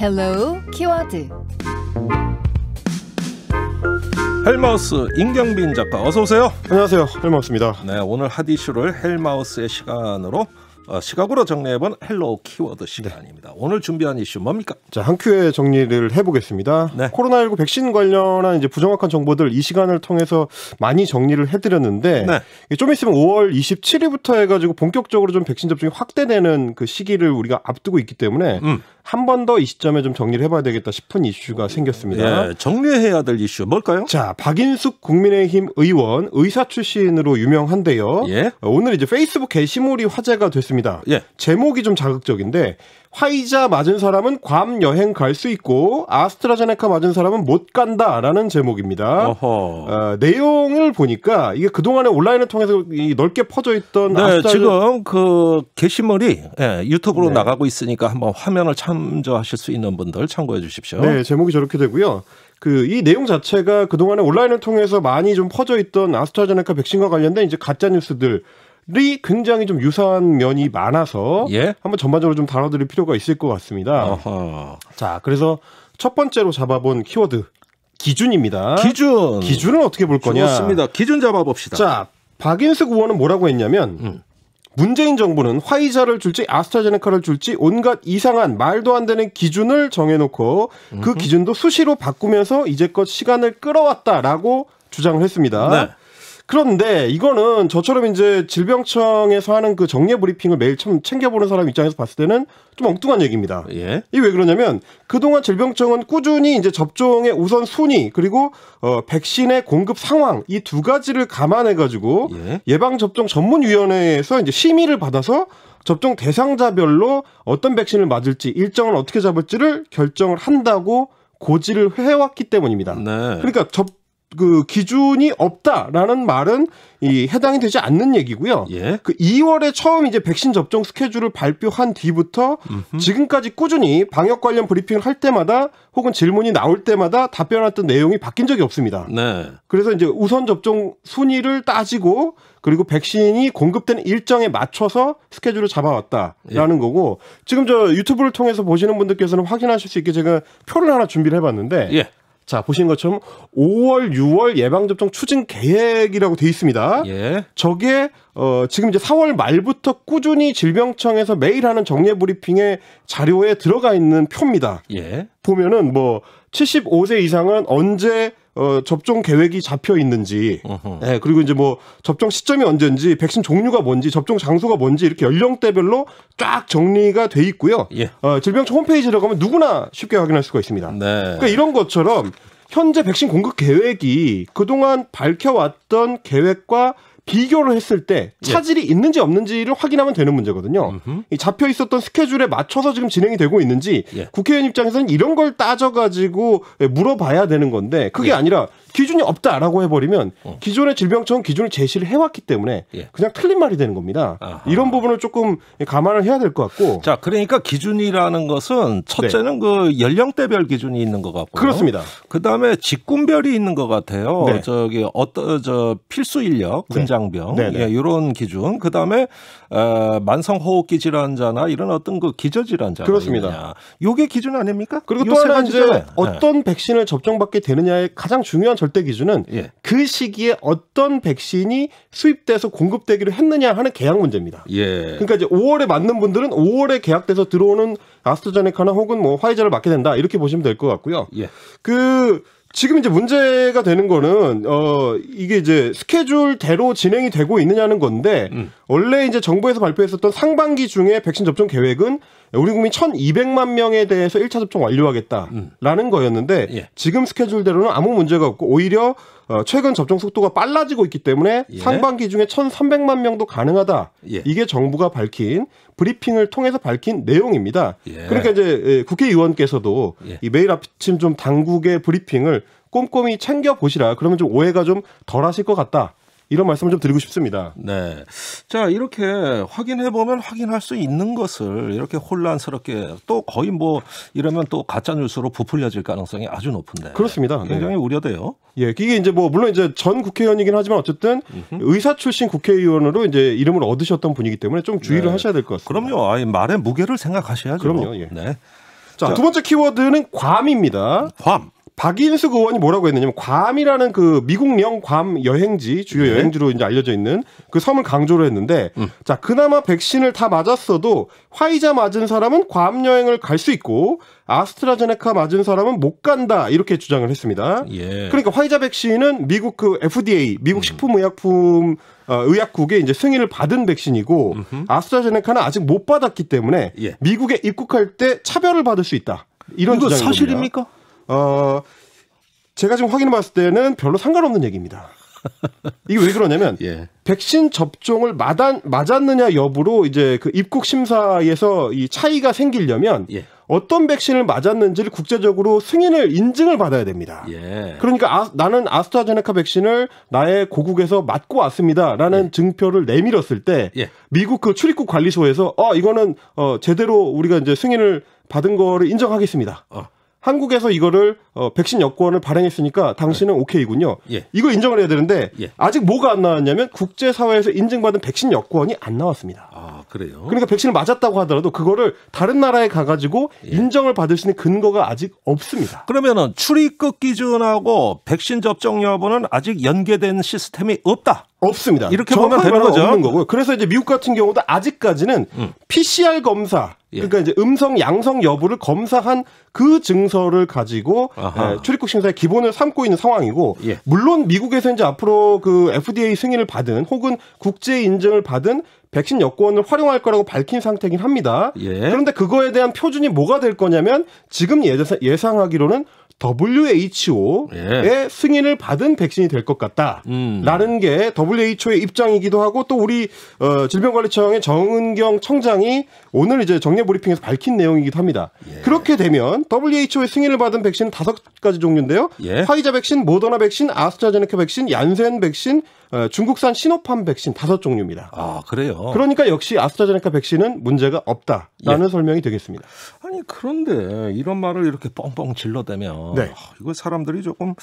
헬로 l 키워드 헬마우스 임경빈 작가 어서 오세요. 안녕하세요. 헬마우스입니다. 네, 오늘 하디슈를 헬마우스의 시간으로 어, 시각으로 정리해본 헬로우 키워드 네. 시간입니다. 네. 오늘 준비한 이슈 뭡니까? 자, 한 큐에 정리를 해보겠습니다. 네. 코로나19 백신 관련한 이제 부정확한 정보들 이 시간을 통해서 많이 정리를 해드렸는데 네. 좀 있으면 5월 27일부터 해가지고 본격적으로 좀 백신 접종이 확대되는 그 시기를 우리가 앞두고 있기 때문에 음. 한번더이 시점에 좀 정리를 해봐야 되겠다 싶은 이슈가 생겼습니다. 예, 정리해야 될 이슈 뭘까요? 자, 박인숙 국민의힘 의원 의사 출신으로 유명한데요. 예? 오늘 이제 페이스북 게시물이 화제가 됐습니다. 예. 제목이 좀 자극적인데 화이자 맞은 사람은 괌 여행 갈 수 있고 아스트라제네카 맞은 사람은 못 간다라는 제목입니다. 어, 허 아, 내용을 보니까 이게 그동안에 온라인을 통해서 넓게 퍼져 있던 네, 아스트라제... 지금 그 게시물이 예, 유튜브로 네. 나가고 있으니까 한번 화면을 참조하실 수 있는 분들 참고해 주십시오. 네, 제목이 저렇게 되고요. 그 이 내용 자체가 그동안에 온라인을 통해서 많이 좀 퍼져 있던 아스트라제네카 백신과 관련된 이제 가짜 뉴스들 이 굉장히 좀 유사한 면이 많아서 예? 한번 전반적으로 좀 다뤄드릴 필요가 있을 것 같습니다. 어허. 자, 그래서 첫 번째로 잡아본 키워드 기준입니다. 기준 기준은 어떻게 볼 거냐? 좋습니다. 기준 잡아봅시다. 자, 박인숙 의원은 뭐라고 했냐면 음. 문재인 정부는 화이자를 줄지 아스트라제네카를 줄지 온갖 이상한 말도 안 되는 기준을 정해놓고 그 기준도 수시로 바꾸면서 이제껏 시간을 끌어왔다라고 주장을 했습니다. 네. 그런데 이거는 저처럼 이제 질병청에서 하는 그 정례 브리핑을 매일 참 챙겨보는 사람 입장에서 봤을 때는 좀 엉뚱한 얘기입니다. 예. 이게 왜 그러냐면 그동안 질병청은 꾸준히 이제 접종의 우선 순위 그리고 어 백신의 공급 상황 이 두 가지를 감안해 가지고 예. 방 접종 전문 위원회에서 이제 심의를 받아서 접종 대상자별로 어떤 백신을 맞을지 일정을 어떻게 잡을지를 결정을 한다고 고지를 해왔기 때문입니다. 네. 그러니까 접그 기준이 없다라는 말은 이 해당이 되지 않는 얘기고요. 예. 그 2월에 처음 이제 백신 접종 스케줄을 발표한 뒤부터 음흠. 지금까지 꾸준히 방역 관련 브리핑을 할 때마다 혹은 질문이 나올 때마다 답변했던 내용이 바뀐 적이 없습니다. 네. 그래서 이제 우선 접종 순위를 따지고 그리고 백신이 공급되는 일정에 맞춰서 스케줄을 잡아왔다라는 예. 거고 지금 저 유튜브를 통해서 보시는 분들께서는 확인하실 수 있게 제가 표를 하나 준비를 해봤는데 예. 자, 보신 것처럼 5월, 6월 예방접종 추진 계획이라고 돼 있습니다. 예. 저게, 어, 지금 이제 4월 말부터 꾸준히 질병청에서 매일 하는 정례 브리핑의 자료에 들어가 있는 표입니다. 예. 보면은 뭐, 75세 이상은 언제 어, 접종 계획이 잡혀 있는지, 예, 그리고 이제 뭐 접종 시점이 언제인지, 백신 종류가 뭔지, 접종 장소가 뭔지 이렇게 연령대별로 쫙 정리가 돼 있고요. 예. 어, 질병청 홈페이지로 가면 누구나 쉽게 확인할 수가 있습니다. 네. 그러니까 이런 것처럼 현재 백신 공급 계획이 그동안 밝혀왔던 계획과 비교를 했을 때 예. 차질이 예. 있는지 없는지를 확인하면 되는 문제거든요. 음 잡혀 있었던 스케줄에 맞춰서 지금 진행이 되고 있는지 예. 국회의원 입장에서는 이런 걸 따져가지고 물어봐야 되는 건데 그게 예. 아니라 기준이 없다라고 해버리면 어. 기존의 질병청 은 기준을 제시를 해왔기 때문에 예. 그냥 틀린 말이 되는 겁니다. 아하. 이런 부분을 조금 감안을 해야 될 것 같고. 자, 그러니까 기준이라는 것은 첫째는 네. 그 연령대별 기준이 있는 것 같고요. 그렇습니다. 그 다음에 직군별이 있는 것 같아요. 네. 저기 어떤 저 필수 인력, 네. 군장병 네. 네. 예, 이런 기준. 그 다음에 어, 만성 호흡기 질환자나 이런 어떤 그 기저 질환자 그렇습니다. 요게 기준 아닙니까? 그리고 또 하나 이제 어떤 네. 백신을 접종받게 되느냐에 가장 중요한 절 절대 기준은 예. 그 시기에 어떤 백신이 수입돼서 공급되기로 했느냐 하는 계약 문제입니다. 예. 그러니까 이제 5월에 맞는 분들은 5월에 계약돼서 들어오는 아스트라제네카나 혹은 뭐 화이자를 맞게 된다 이렇게 보시면 될 것 같고요. 예. 그 지금 이제 문제가 되는 거는 어 이게 이제 스케줄대로 진행이 되고 있느냐는 건데 음. 원래 이제 정부에서 발표했었던 상반기 중에 백신 접종 계획은 우리 국민 1,200만 명에 대해서 1차 접종 완료하겠다라는 음. 거였는데 예. 지금 스케줄대로는 아무 문제가 없고 오히려 어, 최근 접종 속도가 빨라지고 있기 때문에 예. 상반기 중에 1,300만 명도 가능하다. 예. 이게 정부가 밝힌 브리핑을 통해서 밝힌 내용입니다. 예. 그러니까 이제 국회의원께서도 예. 이 매일 아침 좀 당국의 브리핑을 꼼꼼히 챙겨 보시라. 그러면 좀 오해가 좀 덜하실 것 같다. 이런 말씀을 좀 드리고 싶습니다. 네. 자, 이렇게 확인해 보면 확인할 수 있는 것을 이렇게 혼란스럽게 또 거의 뭐 이러면 또 가짜 뉴스로 부풀려질 가능성이 아주 높은데. 그렇습니다. 네. 굉장히 네. 우려돼요. 예, 이게 이제 뭐 물론 이제 전 국회의원이긴 하지만 어쨌든 으흠. 의사 출신 국회의원으로 이제 이름을 얻으셨던 분이기 때문에 좀 주의를 네. 하셔야 될 것 같습니다. 그럼요. 아예 말의 무게를 생각하셔야죠. 그럼요. 예. 네. 자, 자, 두 번째 키워드는 괌입니다. 괌. 박인숙 의원이 뭐라고 했느냐면 괌이라는 그 미국령 괌 여행지 주요 네. 여행지로 이제 알려져 있는 그 섬을 강조를 했는데 음. 자 그나마 백신을 다 맞았어도 화이자 맞은 사람은 괌 여행을 갈 수 있고 아스트라제네카 맞은 사람은 못 간다 이렇게 주장을 했습니다. 예. 그러니까 화이자 백신은 미국 그 FDA 미국 음. 식품의약품 어, 의약국의 이제 승인을 받은 백신이고 음흠. 아스트라제네카는 아직 못 받았기 때문에 예. 미국에 입국할 때 차별을 받을 수 있다. 이런 이거 사실입니까? 겁니다. 어, 제가 지금 확인해 봤을 때는 별로 상관없는 얘기입니다. 이게 왜 그러냐면 예. 백신 접종을 맞았, 맞았느냐 여부로 이제 그 입국 심사에서 이 차이가 생기려면 예. 어떤 백신을 맞았는지를 국제적으로 승인을 인증을 받아야 됩니다. 예. 그러니까 아, 나는 아스트라제네카 백신을 나의 고국에서 맞고 왔습니다라는 예. 증표를 내밀었을 때 예. 미국 그 출입국 관리소에서 어 이거는 어 제대로 우리가 이제 승인을 받은 거를 인정하겠습니다. 어. 한국에서 이거를 어, 백신 여권을 발행했으니까 당신은 네. 오케이군요. 예. 이거 인정을 해야 되는데 예. 아직 뭐가 안 나왔냐면 국제 사회에서 인증받은 백신 여권이 안 나왔습니다. 아 그래요? 그러니까 백신을 맞았다고 하더라도 그거를 다른 나라에 가가지고 예. 인정을 받을 수 있는 근거가 아직 없습니다. 그러면은 출입국 기준하고 백신 접종 여부는 아직 연계된 시스템이 없다. 없습니다. 이렇게 보면 되는 거죠. 없는 거고요. 그래서 이제 미국 같은 경우도 아직까지는 음. PCR 검사 예. 그러니까 이제 음성 양성 여부를 검사한 그 증서를 가지고 예, 출입국 심사의 기본을 삼고 있는 상황이고 예. 물론 미국에서 이제 앞으로 그 FDA 승인을 받은 혹은 국제 인증을 받은 백신 여권을 활용할 거라고 밝힌 상태긴 합니다. 예. 그런데 그거에 대한 표준이 뭐가 될 거냐면 지금 예상하기로는 WHO의 예. 승인을 받은 백신이 될 것 같다라는 음. 게 WHO의 입장이기도 하고 또 우리 어, 질병관리청의 정은경 청장이 오늘 이제 정례 브리핑에서 밝힌 내용이기도 합니다. 예. 그렇게 되면 WHO의 승인을 받은 백신 다섯 가지 종류인데요. 예. 화이자 백신, 모더나 백신, 아스트라제네카 백신, 얀센 백신, 어, 중국산 신호판 백신 다섯 종류입니다. 아 그래요. 그러니까 역시 아스트라제네카 백신은 문제가 없다라는 예. 설명이 되겠습니다. 아니 그런데 이런 말을 이렇게 뻥뻥 질러대면 네. 아, 이거 사람들이 조금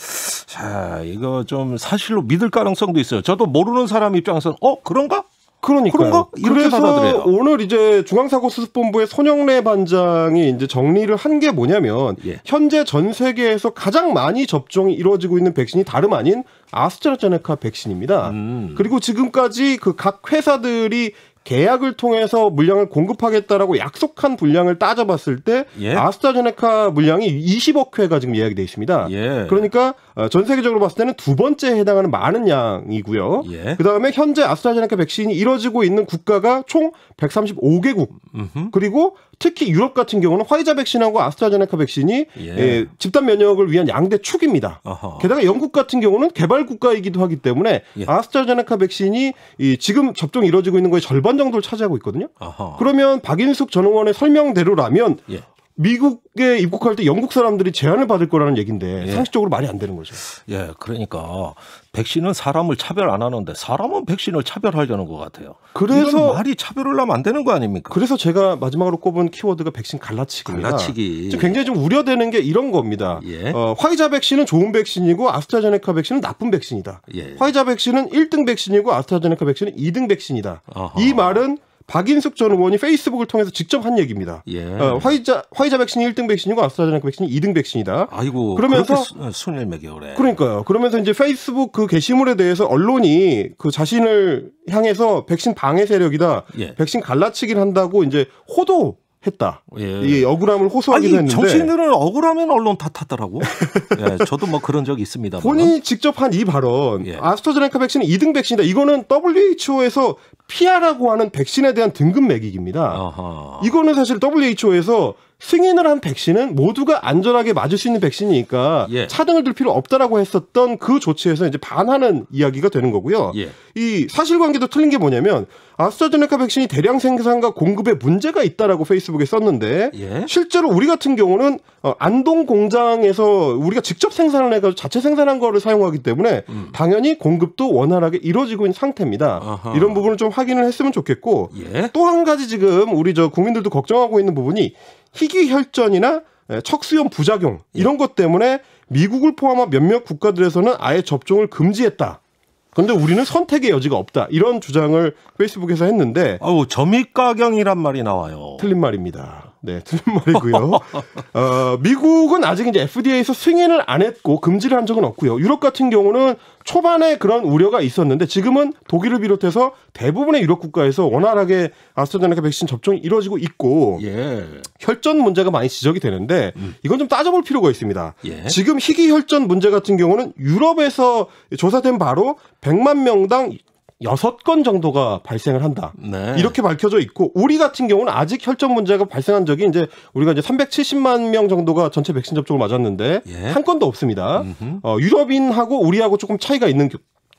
자 이거 좀 사실로 믿을 가능성도 있어요. 저도 모르는 사람 입장에서는 어 그런가 그러니까 그런가? 이렇게 받아들여요. 오늘 이제 중앙사고수습본부의 손영래 반장이 이제 정리를 한 게 뭐냐면 예. 현재 전 세계에서 가장 많이 접종이 이루어지고 있는 백신이 다름 아닌 아스트라제네카 백신입니다. 음. 그리고 지금까지 그 각 회사들이 계약을 통해서 물량을 공급하겠다라고 약속한 분량을 따져봤을 때 예. 아스트라제네카 물량이 20억 회가 지금 예약이 돼 있습니다. 예. 그러니까 어, 전 세계적으로 봤을 때는 두 번째에 해당하는 많은 양이고요. 예. 그다음에 현재 아스트라제네카 백신이 이뤄지고 있는 국가가 총 135개국. 음흠. 그리고 특히 유럽 같은 경우는 화이자 백신하고 아스트라제네카 백신이 예. 예, 집단 면역을 위한 양대 축입니다. 어허. 게다가 영국 같은 경우는 개발 국가이기도 하기 때문에 예. 아스트라제네카 백신이 이 지금 접종이 이루어지고 있는 거의 절반 정도를 차지하고 있거든요. 어허. 그러면 박인숙 전 의원의 설명대로라면 예. 미국에 입국할 때 영국 사람들이 제한을 받을 거라는 얘기인데 예. 상식적으로 말이 안 되는 거죠. 예, 그러니까 백신은 사람을 차별 안 하는데 사람은 백신을 차별하려는 것 같아요. 그래서 말이 차별을 하면 안 되는 거 아닙니까? 그래서 제가 마지막으로 꼽은 키워드가 백신 갈라치기입니다. 갈라치기. 지금 굉장히 좀 우려되는 게 이런 겁니다. 예. 어, 화이자 백신은 좋은 백신이고 아스트라제네카 백신은 나쁜 백신이다. 예. 화이자 백신은 1등 백신이고 아스트라제네카 백신은 2등 백신이다. 어허. 이 말은 박인숙 전 의원이 페이스북을 통해서 직접 한 얘기입니다. 예. 어, 화이자 화이자 백신이 1등 백신이고 아스트라제네카 백신이 2등 백신이다. 아이고. 그러면서 순일 매겨래. 그러니까요. 그러면서 이제 페이스북 그 게시물에 대해서 언론이 그 자신을 향해서 백신 방해 세력이다. 예. 백신 갈라치기를 한다고 이제 호도 했다. 예. 이게 억울함을 호소하기도 아니, 했는데 정치인들은 억울하면 언론 탓하더라고. 예, 저도 뭐 그런 적이 있습니다. 본인이 직접 한 이 발언, 예. 아스트라제네카 백신은 2등 백신이다. 이거는 WHO에서 피하라고 하는 백신에 대한 등급 매기기입니다. 어허. 이거는 사실 WHO에서 승인을 한 백신은 모두가 안전하게 맞을 수 있는 백신이니까 예. 차등을 둘 필요 없다라고 했었던 그 조치에서 이제 반하는 이야기가 되는 거고요. 예. 이 사실관계도 틀린 게 뭐냐면 아스트라제네카 백신이 대량 생산과 공급에 문제가 있다라고 페이스북에 썼는데 예. 실제로 우리 같은 경우는 어, 안동 공장에서 우리가 직접 생산을 해가지고 자체 생산한 거를 사용하기 때문에 음. 당연히 공급도 원활하게 이루어지고 있는 상태입니다. 아하. 이런 부분을 좀 확인을 했으면 좋겠고 예? 또한 가지 지금 우리 저 국민들도 걱정하고 있는 부분이 희귀혈전이나 예, 척수염 부작용 예. 이런 것 때문에 미국을 포함한 몇몇 국가들에서는 아예 접종을 금지했다. 근데 우리는 선택의 여지가 없다. 이런 주장을 페이스북에서 했는데 아우 점입가경이란 말이 나와요. 틀린 말입니다. 네, 틀린 말이고요. 어, 미국은 아직 이제 FDA에서 승인을 안 했고 금지를 한 적은 없고요. 유럽 같은 경우는 초반에 그런 우려가 있었는데 지금은 독일을 비롯해서 대부분의 유럽 국가에서 원활하게 아스트라제네카 백신 접종이 이루어지고 있고 예. 혈전 문제가 많이 지적이 되는데 음. 이건 좀 따져볼 필요가 있습니다. 예. 지금 희귀 혈전 문제 같은 경우는 유럽에서 조사된 바로 100만 명당 여섯 건 정도가 발생을 한다. 네. 이렇게 밝혀져 있고 우리 같은 경우는 아직 혈전 문제가 발생한 적이 이제 우리가 이제 370만 명 정도가 전체 백신 접종을 맞았는데 예. 한 건도 없습니다. 어, 유럽인하고 우리하고 조금 차이가 있는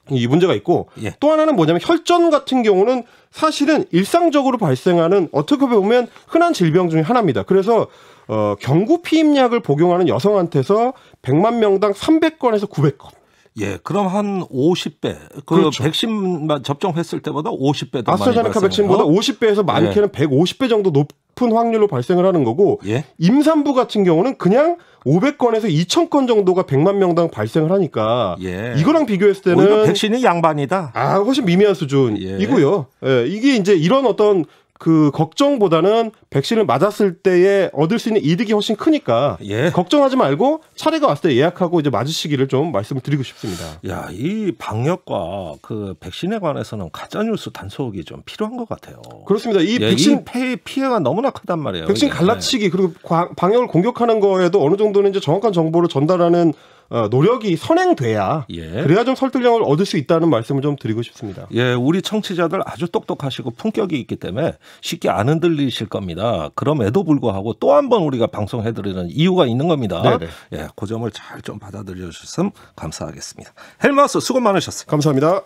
이 문제가 있고 예. 또 하나는 뭐냐면 혈전 같은 경우는 사실은 일상적으로 발생하는 어떻게 보면 흔한 질병 중의 하나입니다. 그래서 어, 경구 피임약을 복용하는 여성한테서 100만 명당 300건에서 900건 예, 그럼 한 50배. 그 그렇죠. 백신 접종했을 때보다 50배 더 아스트라제네카 백신보다 50배에서 많게는 예. 150배 정도 높은 확률로 발생을 하는 거고 예? 임산부 같은 경우는 그냥 500건에서 2,000건 정도가 100만 명당 발생을 하니까 예. 이거랑 비교했을 때는 백신이 양반이다. 아, 훨씬 미미한 수준이고요. 예. 예 이게 이제 이런 어떤 그 걱정보다는 백신을 맞았을 때에 얻을 수 있는 이득이 훨씬 크니까 예. 걱정하지 말고 차례가 왔을 때 예약하고 이제 맞으시기를 좀 말씀을 드리고 싶습니다. 야, 이 방역과 그 백신에 관해서는 가짜 뉴스 단속이 좀 필요한 것 같아요. 그렇습니다. 이 예, 백신 이 피해가 너무나 크단 말이에요. 백신 이게. 예. 갈라치기 그리고 방역을 공격하는 거에도 어느 정도는 이제 정확한 정보를 전달하는 어, 노력이 선행돼야 예. 그래야 좀 설득력을 얻을 수 있다는 말씀을 좀 드리고 싶습니다. 예, 우리 청취자들 아주 똑똑하시고 품격이 있기 때문에 쉽게 안 흔들리실 겁니다. 그럼에도 불구하고 또 한번 우리가 방송해드리는 이유가 있는 겁니다. 네네. 예, 그 점을 잘 좀 받아들여 주셨으면 감사하겠습니다. 헬마스 수고 많으셨습니다 감사합니다.